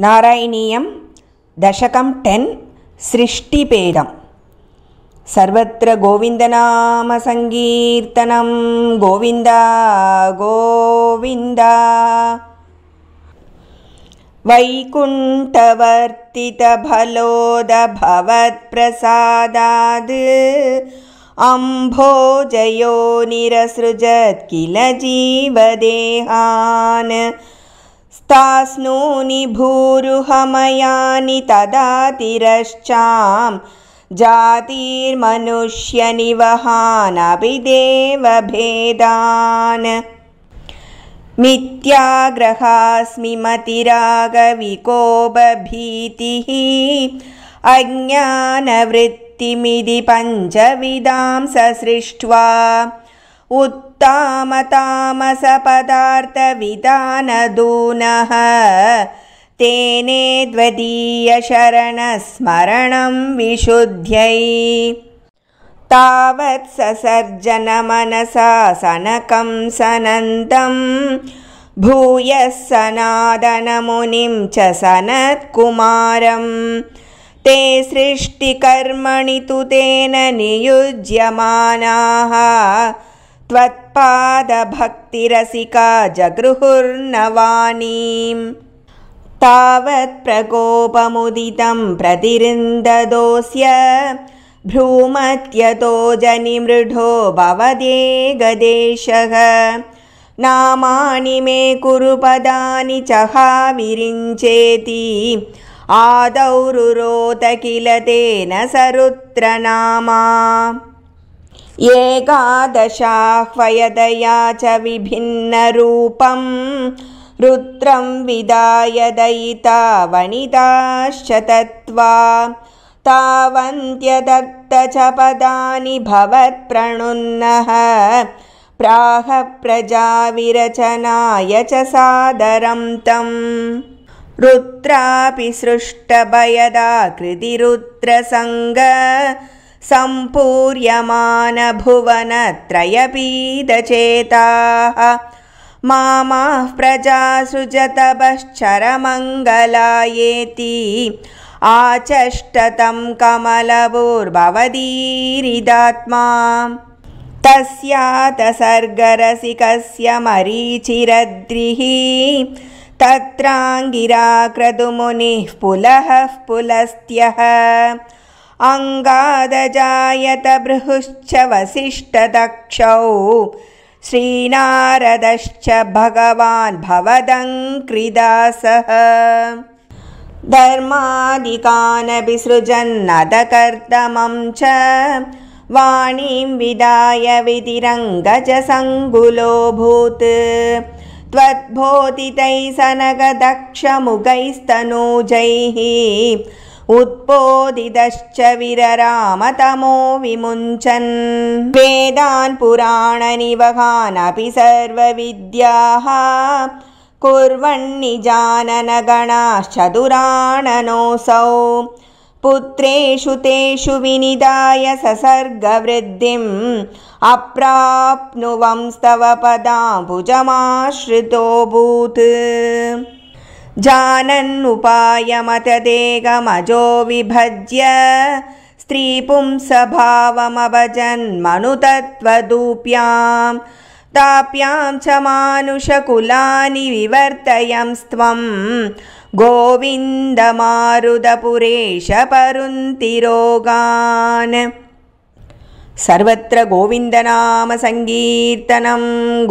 नारायणीयं दशकं टेन् सृष्टिपेदं सर्वत्र गोविन्दा। गोविन्द गोविन्द वैकुण्ठवर्तितफलोदभवत्प्रसादाद् अम्भोजयो निरसृजत् किल जीवदेहान् तास्नूनि भूरुहमयानि तदातिरश्चां तिरश्चां जातिर्मनुष्यनिवहानपि देवभेदान् मिथ्याग्रहास्मि मतिरागविकोपभीतिः अज्ञानवृत्तिमिति पञ्चविदां ससृष्ट्वा उत्तामतामसपदार्थविधानदूनः तेने द्वदीयशरणस्मरणं विशुद्ध्यै तावत् ससर्जनमनसा सनन्तं भूयः सनादनमुनिं च सनत्कुमारं ते सृष्टिकर्मणि तु तेन नियुज्यमानाः त्वत्पादभक्तिरसिका जगृहुर्नवानी तावत् प्रकोपमुदितं प्रतिरिन्ददोस्य भ्रूमत्यतो जनिमृढो भवदे गदेशः नामानि मे कुरुपदानि चहाविरिञ्चेति आदौ किल तेन सरुत्र नामा एकादशाह्वयदया च विभिन्नरूपं रुद्रं विदाय दयिता वनिताश्च तत्वा तावन्त्यदत्त च पदानि भवत्प्रणुन्नः प्रजाविरचनाय च सादरं तम् रुत्रापि सृष्टभयदा कृतिरुद्रसङ्ग सम्पूर्यमानभुवनत्रयपीदचेताः मामाः प्रजासृजतपश्चरमङ्गलायेति आचष्टतं कमलभोर्भवदीरिदात्मा तस्यातसर्गरसिकस्य मरीचिरद्रिः तत्रा पुलः पुलस्त्यः अङ्गादजायत बृहुश्च वसिष्ठदक्षौ श्रीनारदश्च भगवान् भवदङ्कृदा धर्मादिकानपि धर्मादिकानभिसृजन्नदकर्दमं च वाणीं विदाय विधिरङ्गजसङ्गुलोऽभूत् सङ्गुलोऽभूत् त्वद्भोतितैः सनकदक्षमुखैस्तनूजैः उत्पोदितश्च विररामतमो विमुञ्चन् वेदान् पुराणनिवहानपि सर्वविद्याः कुर्वन्निजाननगणाश्चतुराणनोऽसौ पुत्रेषु तेषु विनिदाय ससर्गवृद्धिम् अप्राप्नुवंस्तव पदाम्बुजमाश्रितोऽभूत् जानन्नुपायमतदेगमजो विभज्य स्त्रीपुंस ताप्यां च मानुषकुलानि विवर्तयस्त्वं गोविन्दमारुदपुरेश परुन्तिरोगान् सर्वत्र गोविन्दनामसङ्गकीर्तनं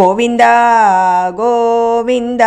गोविन्द गोविन्द